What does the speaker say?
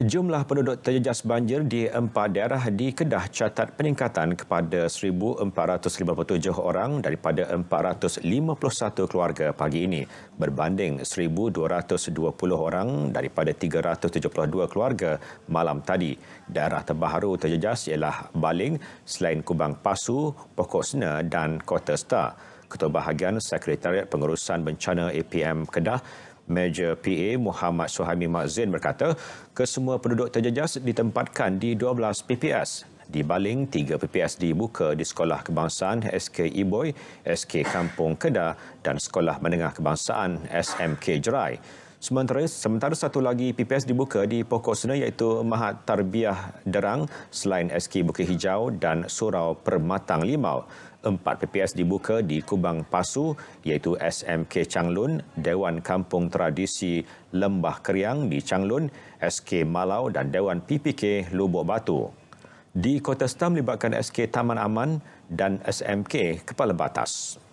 Jumlah penduduk terjejas banjir di empat daerah di Kedah catat peningkatan kepada 1,457 orang daripada 451 keluarga pagi ini berbanding 1,220 orang daripada 372 keluarga malam tadi. Daerah terbaru terjejas ialah Baling selain Kubang Pasu, Pokok Sena dan Kota Star. Ketua Bahagian Sekretariat Pengurusan Bencana APM Kedah Major PA Muhammad Sohaimi Mazin berkata, kesemua penduduk terjejas ditempatkan di 12 PPS. Di Baling, 3 PPS dibuka di Sekolah Kebangsaan SK Iboy, SK Kampung Kedah dan Sekolah Menengah Kebangsaan SMK Jerai. Sementara, sementara satu lagi PPS dibuka di Pokok Sena iaitu Mahat Tarbiah Derang selain SK Bukit Hijau dan Surau Permatang Limau. Empat PPS dibuka di Kubang Pasu iaitu SMK Changlun, Dewan Kampung Tradisi Lembah Keriang di Changlun, SK Malau dan Dewan PPK Lubuk Batu. Di Kota Setam melibatkan SK Taman Aman dan SMK Kepala Batas.